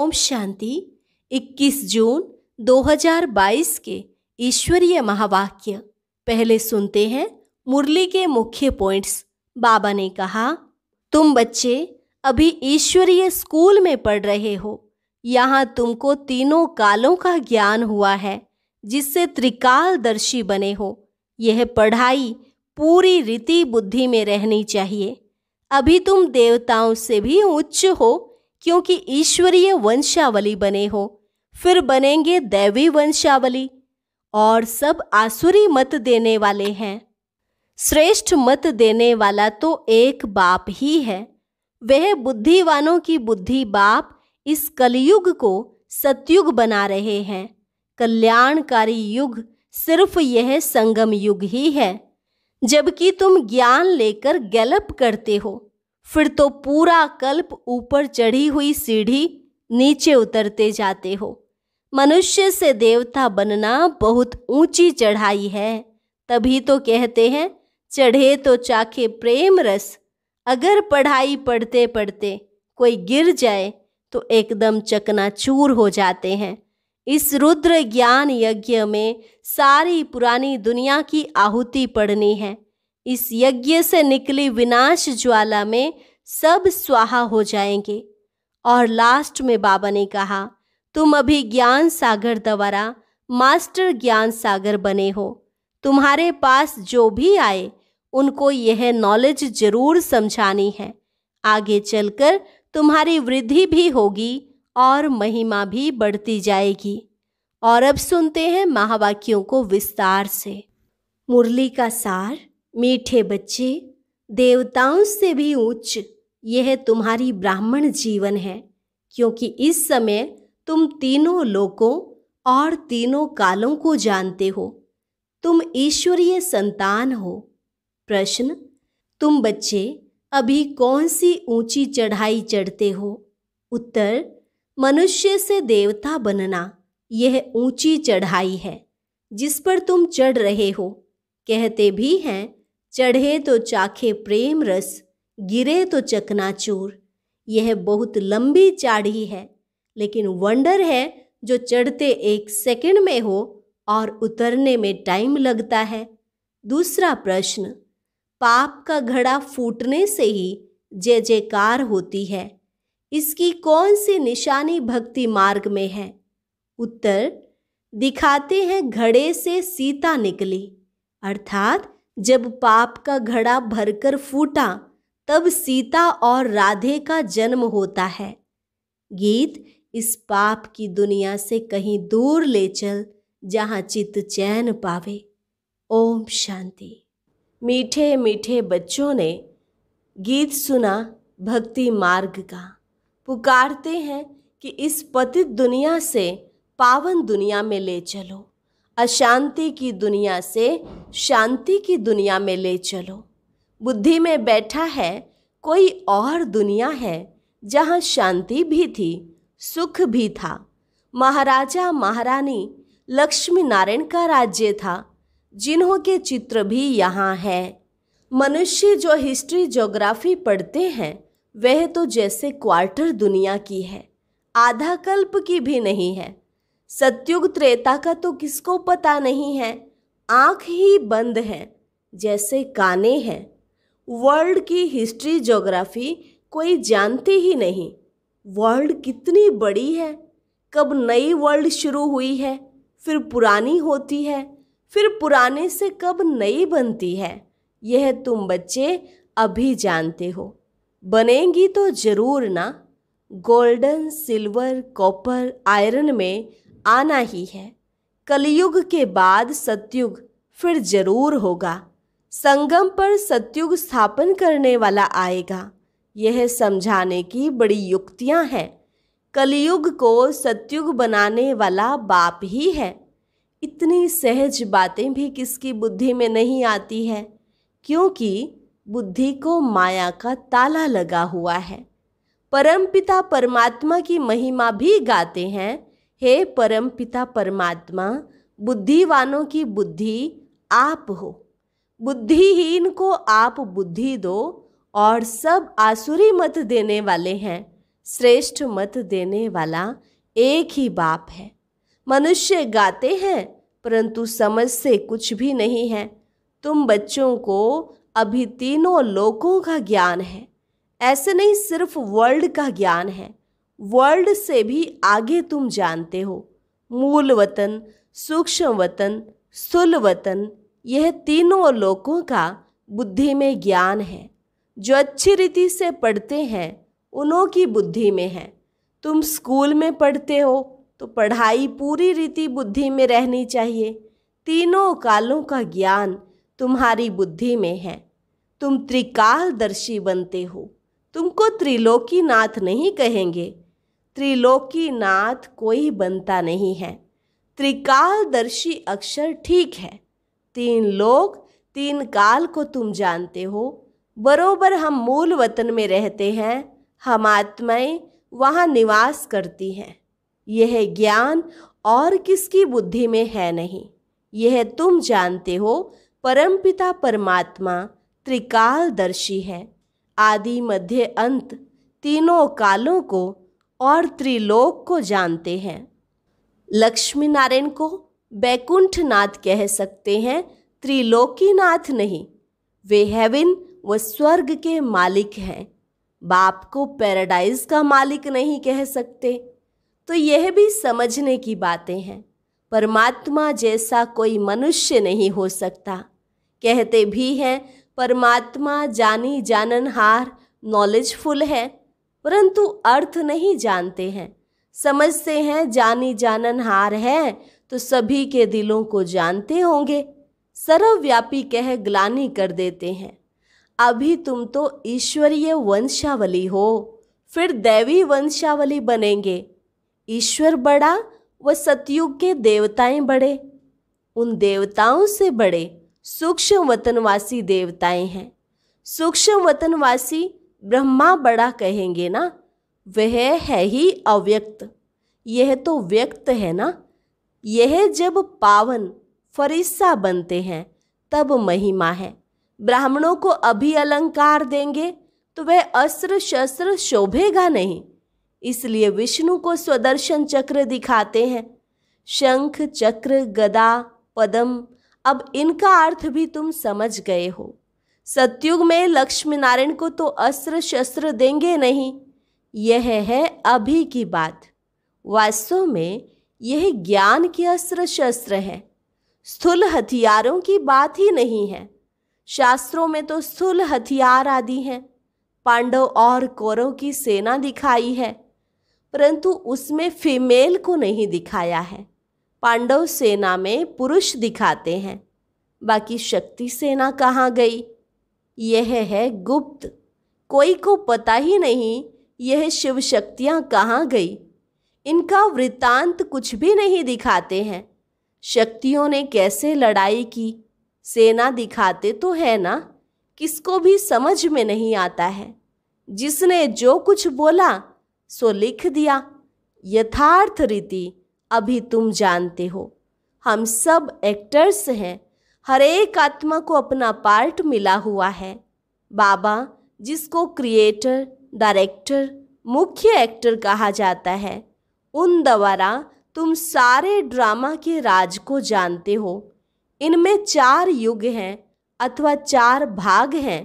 ओम शांति 21 जून 2022 के ईश्वरीय महावाक्य पहले सुनते हैं मुरली के मुख्य पॉइंट्स बाबा ने कहा तुम बच्चे अभी ईश्वरीय स्कूल में पढ़ रहे हो यहाँ तुमको तीनों कालों का ज्ञान हुआ है जिससे त्रिकालदर्शी बने हो यह पढ़ाई पूरी रीति बुद्धि में रहनी चाहिए अभी तुम देवताओं से भी उच्च हो क्योंकि ईश्वरीय वंशावली बने हो फिर बनेंगे दैवी वंशावली और सब आसुरी मत देने वाले हैं श्रेष्ठ मत देने वाला तो एक बाप ही है वह बुद्धिवानों की बुद्धि बाप इस कलयुग को सतयुग बना रहे हैं कल्याणकारी युग सिर्फ यह संगम युग ही है जबकि तुम ज्ञान लेकर गैलप करते हो फिर तो पूरा कल्प ऊपर चढ़ी हुई सीढ़ी नीचे उतरते जाते हो मनुष्य से देवता बनना बहुत ऊंची चढ़ाई है तभी तो कहते हैं चढ़े तो चाखे प्रेम रस अगर पढ़ाई पढ़ते पढ़ते कोई गिर जाए तो एकदम चकनाचूर हो जाते हैं इस रुद्र ज्ञान यज्ञ में सारी पुरानी दुनिया की आहुति पढ़नी है इस यज्ञ से निकली विनाश ज्वाला में सब स्वाहा हो जाएंगे और लास्ट में बाबा ने कहा तुम अभी ज्ञान सागर द्वारा मास्टर ज्ञान सागर बने हो तुम्हारे पास जो भी आए उनको यह नॉलेज जरूर समझानी है आगे चलकर तुम्हारी वृद्धि भी होगी और महिमा भी बढ़ती जाएगी और अब सुनते हैं महावाक्यों को विस्तार से मुरली का सार मीठे बच्चे देवताओं से भी उच्च यह तुम्हारी ब्राह्मण जीवन है क्योंकि इस समय तुम तीनों लोकों और तीनों कालों को जानते हो तुम ईश्वरीय संतान हो प्रश्न तुम बच्चे अभी कौन सी ऊंची चढ़ाई चढ़ते हो उत्तर मनुष्य से देवता बनना यह ऊंची चढ़ाई है जिस पर तुम चढ़ रहे हो कहते भी हैं चढ़े तो चाखे प्रेम रस गिरे तो चकनाचूर यह बहुत लंबी चाढ़ी है लेकिन वंडर है जो चढ़ते एक सेकंड में हो और उतरने में टाइम लगता है दूसरा प्रश्न पाप का घड़ा फूटने से ही जय जयकार होती है इसकी कौन सी निशानी भक्ति मार्ग में है उत्तर दिखाते हैं घड़े से सीता निकली अर्थात जब पाप का घड़ा भरकर फूटा तब सीता और राधे का जन्म होता है गीत इस पाप की दुनिया से कहीं दूर ले चल जहाँ चित्त चैन पावे ओम शांति मीठे मीठे बच्चों ने गीत सुना भक्ति मार्ग का पुकारते हैं कि इस पतित दुनिया से पावन दुनिया में ले चलो अशांति की दुनिया से शांति की दुनिया में ले चलो बुद्धि में बैठा है कोई और दुनिया है जहाँ शांति भी थी सुख भी था महाराजा महारानी लक्ष्मी नारायण का राज्य था जिन्हों के चित्र भी यहाँ है मनुष्य जो हिस्ट्री जोग्राफी पढ़ते हैं वह तो जैसे क्वार्टर दुनिया की है आधा कल्प की भी नहीं है सत्युग त्रेता का तो किसको पता नहीं है आँख ही बंद है जैसे काने हैं वर्ल्ड की हिस्ट्री जोग्राफी कोई जानती ही नहीं वर्ल्ड कितनी बड़ी है कब नई वर्ल्ड शुरू हुई है फिर पुरानी होती है फिर पुराने से कब नई बनती है यह तुम बच्चे अभी जानते हो बनेंगी तो ज़रूर ना गोल्डन सिल्वर कॉपर आयरन में आना ही है कलयुग के बाद सतयुग फिर जरूर होगा संगम पर सतयुग स्थापन करने वाला आएगा यह समझाने की बड़ी युक्तियां हैं कलयुग को सतयुग बनाने वाला बाप ही है इतनी सहज बातें भी किसकी बुद्धि में नहीं आती है क्योंकि बुद्धि को माया का ताला लगा हुआ है परमपिता परमात्मा की महिमा भी गाते हैं हे परम पिता परमात्मा बुद्धिवानों की बुद्धि आप हो बुद्धिहीन को आप बुद्धि दो और सब आसुरी मत देने वाले हैं श्रेष्ठ मत देने वाला एक ही बाप है मनुष्य गाते हैं परंतु समझ से कुछ भी नहीं है तुम बच्चों को अभी तीनों लोकों का ज्ञान है ऐसे नहीं सिर्फ वर्ल्ड का ज्ञान है वर्ल्ड से भी आगे तुम जानते हो मूल वतन सूक्ष्म वतन सुल वतन यह तीनों लोकों का बुद्धि में ज्ञान है जो अच्छी रीति से पढ़ते हैं उनों की बुद्धि में है तुम स्कूल में पढ़ते हो तो पढ़ाई पूरी रीति बुद्धि में रहनी चाहिए तीनों कालों का ज्ञान तुम्हारी बुद्धि में है तुम त्रिकालदर्शी बनते हो तुमको त्रिलोकीनाथ नहीं कहेंगे त्रिलोकी नाथ कोई बनता नहीं है त्रिकालदर्शी अक्षर ठीक है तीन लोग तीन काल को तुम जानते हो बरोबर हम मूल वतन में रहते हैं हम आत्माएं वहाँ निवास करती हैं यह ज्ञान और किसकी बुद्धि में है नहीं यह तुम जानते हो परमपिता परमात्मा त्रिकालदर्शी है आदि मध्य अंत तीनों कालों को और त्रिलोक को जानते हैं लक्ष्मी नारायण को बैकुंठ नाथ कह सकते हैं त्रिलोकी नाथ नहीं वे हेविन व स्वर्ग के मालिक हैं बाप को पैराडाइज का मालिक नहीं कह सकते तो यह भी समझने की बातें हैं परमात्मा जैसा कोई मनुष्य नहीं हो सकता कहते भी हैं परमात्मा जानी जानन हार नॉलेजफुल है परंतु अर्थ नहीं जानते हैं समझते हैं जानी जानन हार है तो सभी के दिलों को जानते होंगे सर्वव्यापी कह ग्लानी कर देते हैं अभी तुम तो ईश्वरीय वंशावली हो फिर दैवी वंशावली बनेंगे ईश्वर बड़ा व सतयुग के देवताएं बड़े उन देवताओं से बड़े सूक्ष्म वतनवासी देवताएं हैं सूक्ष्म वतनवासी ब्रह्मा बड़ा कहेंगे ना वह है ही अव्यक्त यह तो व्यक्त है ना यह जब पावन फरिस्सा बनते हैं तब महिमा है ब्राह्मणों को अभी अलंकार देंगे तो वह अस्त्र शस्त्र शोभेगा नहीं इसलिए विष्णु को स्वदर्शन चक्र दिखाते हैं शंख चक्र गदा पदम अब इनका अर्थ भी तुम समझ गए हो सत्युग में लक्ष्मी नारायण को तो अस्त्र शस्त्र देंगे नहीं यह है अभी की बात वास्तव में यह ज्ञान के अस्त्र शस्त्र है स्थूल हथियारों की बात ही नहीं है शास्त्रों में तो स्थूल हथियार आदि हैं पांडव और कौरव की सेना दिखाई है परंतु उसमें फीमेल को नहीं दिखाया है पांडव सेना में पुरुष दिखाते हैं बाकी शक्ति सेना कहाँ गई यह है गुप्त कोई को पता ही नहीं यह शिव शक्तियाँ कहाँ गई इनका वृतांत कुछ भी नहीं दिखाते हैं शक्तियों ने कैसे लड़ाई की सेना दिखाते तो है ना किसको भी समझ में नहीं आता है जिसने जो कुछ बोला सो लिख दिया यथार्थ रीति अभी तुम जानते हो हम सब एक्टर्स हैं हरेक आत्मा को अपना पार्ट मिला हुआ है बाबा जिसको क्रिएटर डायरेक्टर मुख्य एक्टर कहा जाता है उन द्वारा तुम सारे ड्रामा के राज को जानते हो इनमें चार युग हैं अथवा चार भाग हैं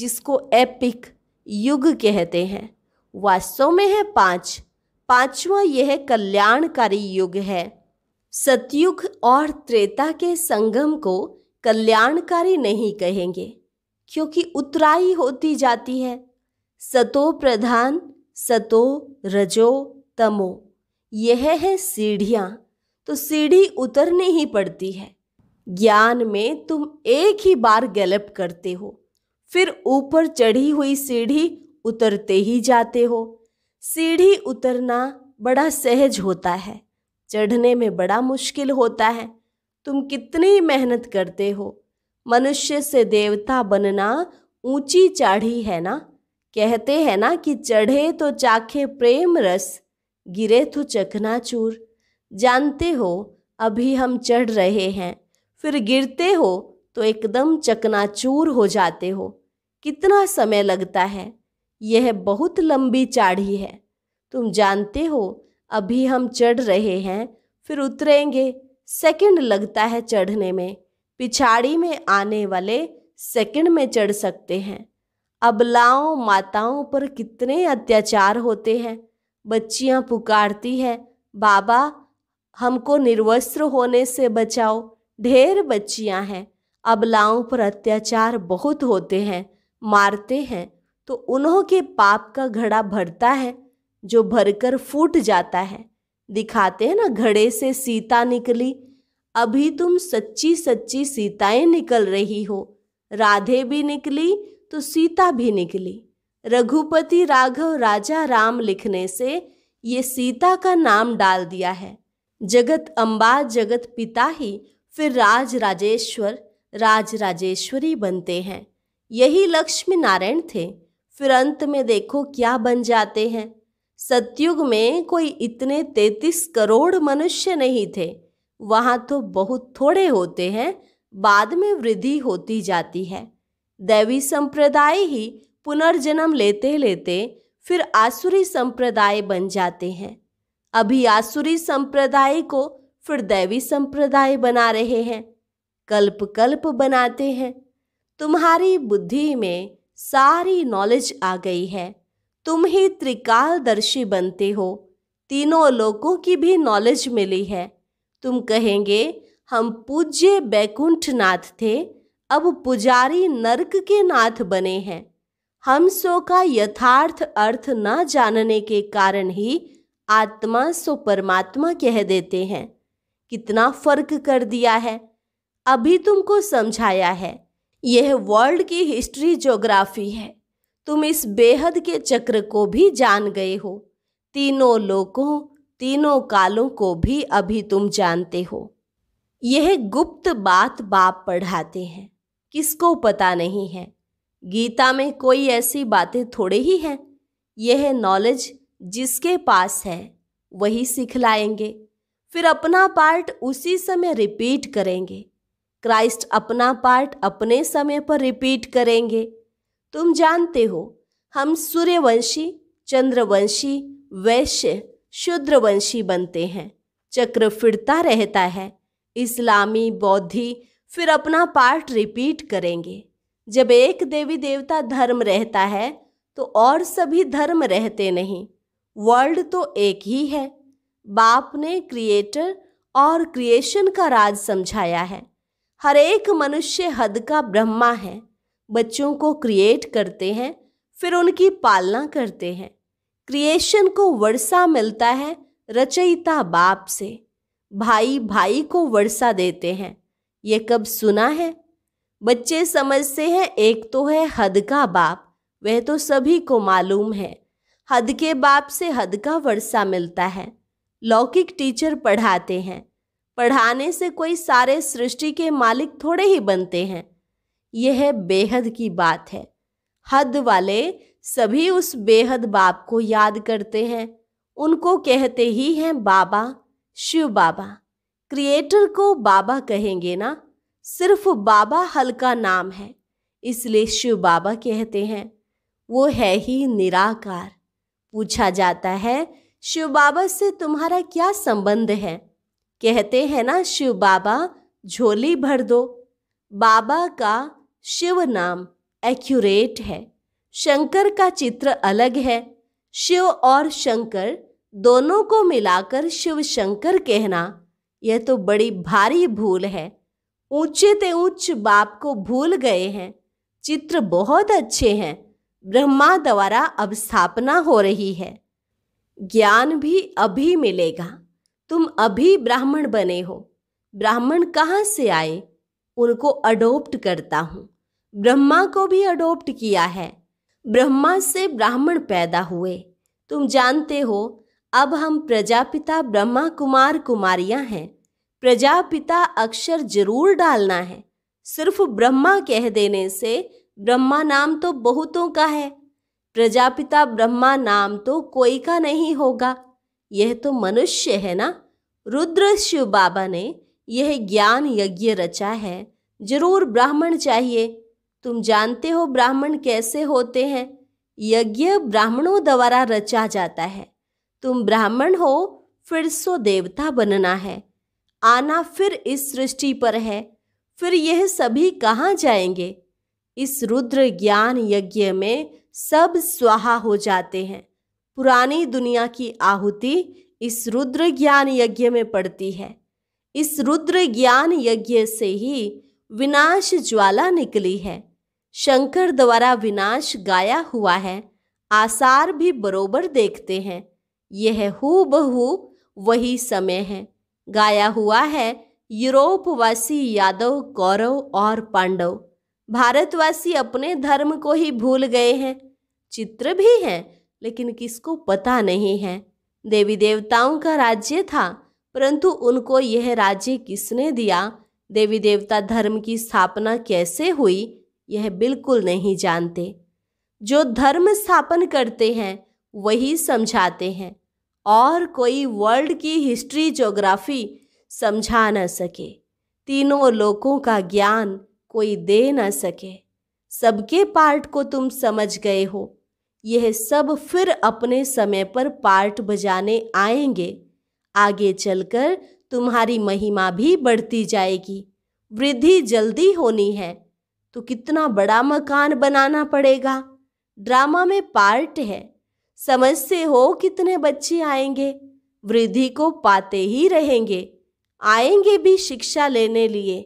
जिसको एपिक युग कहते हैं वास्तव में है पांच पांचवा यह कल्याणकारी युग है सतयुग और त्रेता के संगम को कल्याणकारी नहीं कहेंगे क्योंकि उतराई होती जाती है सतो प्रधान सतो रजो तमो यह है सीढ़ियाँ तो सीढ़ी उतरनी ही पड़ती है ज्ञान में तुम एक ही बार गलप करते हो फिर ऊपर चढ़ी हुई सीढ़ी उतरते ही जाते हो सीढ़ी उतरना बड़ा सहज होता है चढ़ने में बड़ा मुश्किल होता है तुम कितनी मेहनत करते हो मनुष्य से देवता बनना ऊंची चाढ़ी है ना कहते हैं ना कि चढ़े तो चाखे प्रेम रस गिरे तो चकनाचूर जानते हो अभी हम चढ़ रहे हैं फिर गिरते हो तो एकदम चकनाचूर हो जाते हो कितना समय लगता है यह बहुत लंबी चाढ़ी है तुम जानते हो अभी हम चढ़ रहे हैं फिर उतरेंगे सेकंड लगता है चढ़ने में पिछाड़ी में आने वाले सेकंड में चढ़ सकते हैं अबलाओं माताओं पर कितने अत्याचार होते हैं बच्चियां पुकारती हैं बाबा हमको निर्वस्त्र होने से बचाओ ढेर बच्चियां हैं अबलाओं पर अत्याचार बहुत होते हैं मारते हैं तो उन्हों के पाप का घड़ा भरता है जो भरकर फूट जाता है दिखाते हैं ना घड़े से सीता निकली अभी तुम सच्ची सच्ची सीताएं निकल रही हो राधे भी निकली तो सीता भी निकली रघुपति राघव राजा राम लिखने से ये सीता का नाम डाल दिया है जगत अम्बा जगत पिता ही फिर राज राजेश्वर राज राजेश्वरी बनते हैं यही लक्ष्मी नारायण थे फिर अंत में देखो क्या बन जाते हैं सतयुग में कोई इतने तैतीस करोड़ मनुष्य नहीं थे वहाँ तो बहुत थोड़े होते हैं बाद में वृद्धि होती जाती है दैवी संप्रदाय ही पुनर्जन्म लेते लेते फिर आसुरी संप्रदाय बन जाते हैं अभी आसुरी संप्रदाय को फिर दैवी संप्रदाय बना रहे हैं कल्प कल्प बनाते हैं तुम्हारी बुद्धि में सारी नॉलेज आ गई है तुम ही त्रिकालदर्शी बनते हो तीनों लोगों की भी नॉलेज मिली है तुम कहेंगे हम पूज्य बैकुंठ नाथ थे अब पुजारी नरक के नाथ बने हैं हम सो का यथार्थ अर्थ न जानने के कारण ही आत्मा सो परमात्मा कह देते हैं कितना फर्क कर दिया है अभी तुमको समझाया है यह वर्ल्ड की हिस्ट्री ज्योग्राफी है तुम इस बेहद के चक्र को भी जान गए हो तीनों लोकों तीनों कालों को भी अभी तुम जानते हो यह गुप्त बात बाप पढ़ाते हैं किसको पता नहीं है गीता में कोई ऐसी बातें थोड़े ही हैं यह नॉलेज जिसके पास है वही सिखलाएंगे फिर अपना पार्ट उसी समय रिपीट करेंगे क्राइस्ट अपना पार्ट अपने समय पर रिपीट करेंगे तुम जानते हो हम सूर्यवंशी चंद्रवंशी वैश्य शूद्रवंशी बनते हैं चक्र फिरता रहता है इस्लामी बौद्धि फिर अपना पार्ट रिपीट करेंगे जब एक देवी देवता धर्म रहता है तो और सभी धर्म रहते नहीं वर्ल्ड तो एक ही है बाप ने क्रिएटर और क्रिएशन का राज समझाया है हर एक मनुष्य हद का ब्रह्मा है बच्चों को क्रिएट करते हैं फिर उनकी पालना करते हैं क्रिएशन को वर्षा मिलता है रचयिता बाप से भाई भाई को वर्षा देते हैं ये कब सुना है बच्चे समझते हैं एक तो है हद का बाप वह तो सभी को मालूम है हद के बाप से हद का वर्षा मिलता है लौकिक टीचर पढ़ाते हैं पढ़ाने से कोई सारे सृष्टि के मालिक थोड़े ही बनते हैं यह बेहद की बात है हद वाले सभी उस बेहद बाप को याद करते हैं उनको कहते ही हैं बाबा शिव बाबा क्रिएटर को बाबा कहेंगे ना सिर्फ बाबा हल्का नाम है इसलिए शिव बाबा कहते हैं वो है ही निराकार पूछा जाता है शिव बाबा से तुम्हारा क्या संबंध है कहते हैं ना शिव बाबा झोली भर दो बाबा का शिव नाम एक्यूरेट है शंकर का चित्र अलग है शिव और शंकर दोनों को मिलाकर शिव शंकर कहना यह तो बड़ी भारी भूल है ऊंचे ते ऊंच बाप को भूल गए हैं चित्र बहुत अच्छे हैं ब्रह्मा द्वारा अब स्थापना हो रही है ज्ञान भी अभी मिलेगा तुम अभी ब्राह्मण बने हो ब्राह्मण कहाँ से आए उनको अडोप्ट करता हूँ ब्रह्मा को भी अडोप्ट किया है ब्रह्मा से ब्राह्मण पैदा हुए तुम जानते हो अब हम प्रजापिता ब्रह्मा कुमार कुमारियां हैं प्रजापिता अक्षर जरूर डालना है सिर्फ ब्रह्मा कह देने से ब्रह्मा नाम तो बहुतों का है प्रजापिता ब्रह्मा नाम तो कोई का नहीं होगा यह तो मनुष्य है ना रुद्र शिव बाबा ने यह ज्ञान यज्ञ रचा है जरूर ब्राह्मण चाहिए तुम जानते हो ब्राह्मण कैसे होते हैं यज्ञ ब्राह्मणों द्वारा रचा जाता है तुम ब्राह्मण हो फिर सो देवता बनना है आना फिर इस सृष्टि पर है फिर यह सभी कहाँ जाएंगे इस रुद्र ज्ञान यज्ञ में सब स्वाहा हो जाते हैं पुरानी दुनिया की आहुति इस रुद्र ज्ञान यज्ञ में पड़ती है इस रुद्र ज्ञान यज्ञ से ही विनाश ज्वाला निकली है शंकर द्वारा विनाश गाया हुआ है आसार भी बरोबर देखते हैं यह हु बहू वही समय है गाया हुआ है यूरोपवासी यादव कौरव और पांडव भारतवासी अपने धर्म को ही भूल गए हैं चित्र भी हैं लेकिन किसको पता नहीं है देवी देवताओं का राज्य था परंतु उनको यह राज्य किसने दिया देवी देवता धर्म की स्थापना कैसे हुई यह बिल्कुल नहीं जानते जो धर्म स्थापन करते हैं वही समझाते हैं और कोई वर्ल्ड की हिस्ट्री जोग्राफी समझा न सके तीनों लोगों का ज्ञान कोई दे न सके सबके पार्ट को तुम समझ गए हो यह सब फिर अपने समय पर पार्ट बजाने आएंगे आगे चलकर तुम्हारी महिमा भी बढ़ती जाएगी वृद्धि जल्दी होनी है तो कितना बड़ा मकान बनाना पड़ेगा ड्रामा में पार्ट है समझते हो कितने बच्चे आएंगे वृद्धि को पाते ही रहेंगे आएंगे भी शिक्षा लेने लिए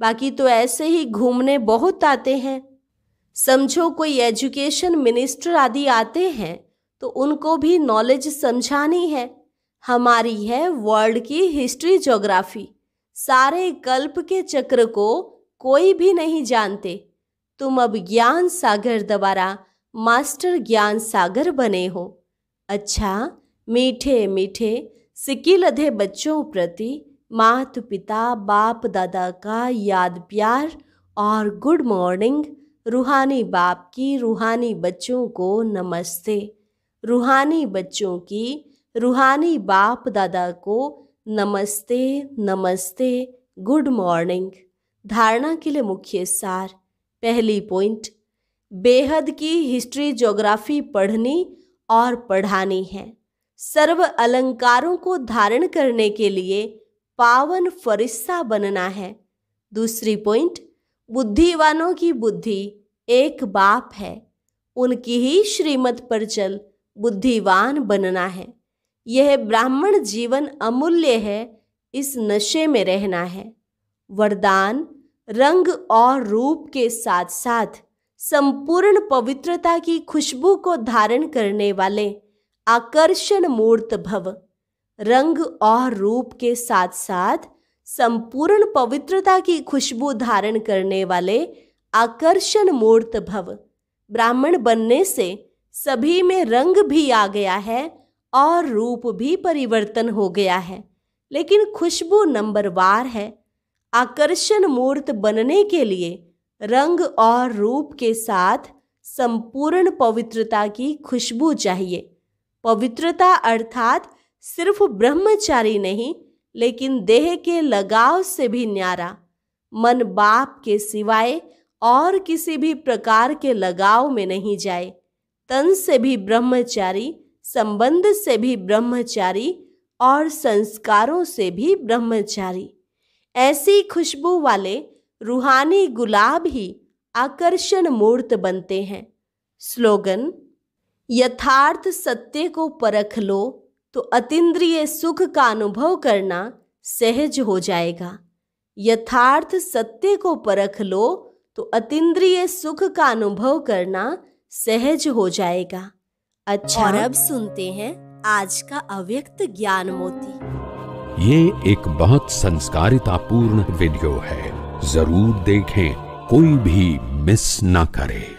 बाकी तो ऐसे ही घूमने बहुत आते हैं समझो कोई एजुकेशन मिनिस्टर आदि आते हैं तो उनको भी नॉलेज समझानी है हमारी है वर्ल्ड की हिस्ट्री जोग्राफी सारे कल्प के चक्र को कोई भी नहीं जानते तुम अब ज्ञान सागर द्वारा मास्टर ज्ञान सागर बने हो अच्छा मीठे मीठे સિક્કી લધે बच्चों प्रति मात पिता बाप दादा का याद प्यार और गुड मॉर्निंग रूहानी बाप की रूहानी बच्चों को नमस्ते रूहानी बच्चों की रूहानी बाप दादा को नमस्ते नमस्ते गुड मॉर्निंग धारणा के लिए मुख्य सार पहली पॉइंट बेहद की हिस्ट्री ज्योग्राफी पढ़नी और पढ़ानी है सर्व अलंकारों को धारण करने के लिए पावन फरिस्सा बनना है दूसरी पॉइंट बुद्धिवानों की बुद्धि एक बाप है उनकी ही श्रीमत पर चल बुद्धिवान बनना है यह ब्राह्मण जीवन अमूल्य है इस नशे में रहना है वरदान रंग और रूप के साथ साथ संपूर्ण पवित्रता की खुशबू को धारण करने वाले आकर्षण मूर्त भव रंग और रूप के साथ साथ संपूर्ण पवित्रता की खुशबू धारण करने वाले आकर्षण मूर्त भव ब्राह्मण बनने से सभी में रंग भी आ गया है और रूप भी परिवर्तन हो गया है लेकिन खुशबू नंबर वार है आकर्षण मूर्त बनने के लिए रंग और रूप के साथ संपूर्ण पवित्रता की खुशबू चाहिए पवित्रता अर्थात सिर्फ ब्रह्मचारी नहीं लेकिन देह के लगाव से भी न्यारा मन बाप के सिवाय और किसी भी प्रकार के लगाव में नहीं जाए तन से भी ब्रह्मचारी संबंध से भी ब्रह्मचारी और संस्कारों से भी ब्रह्मचारी ऐसी खुशबू वाले रूहानी गुलाब ही आकर्षण मूर्त बनते हैं स्लोगन यथार्थ सत्य को परख लो तो अतिद्रिय सुख का अनुभव करना सहज हो जाएगा यथार्थ सत्य को परख लो तो अतिद्रिय सुख का अनुभव करना सहज हो जाएगा अच्छा और अब सुनते हैं आज का अव्यक्त ज्ञान मोती ये एक बहुत संस्कारितापूर्ण वीडियो है जरूर देखें कोई भी मिस ना करे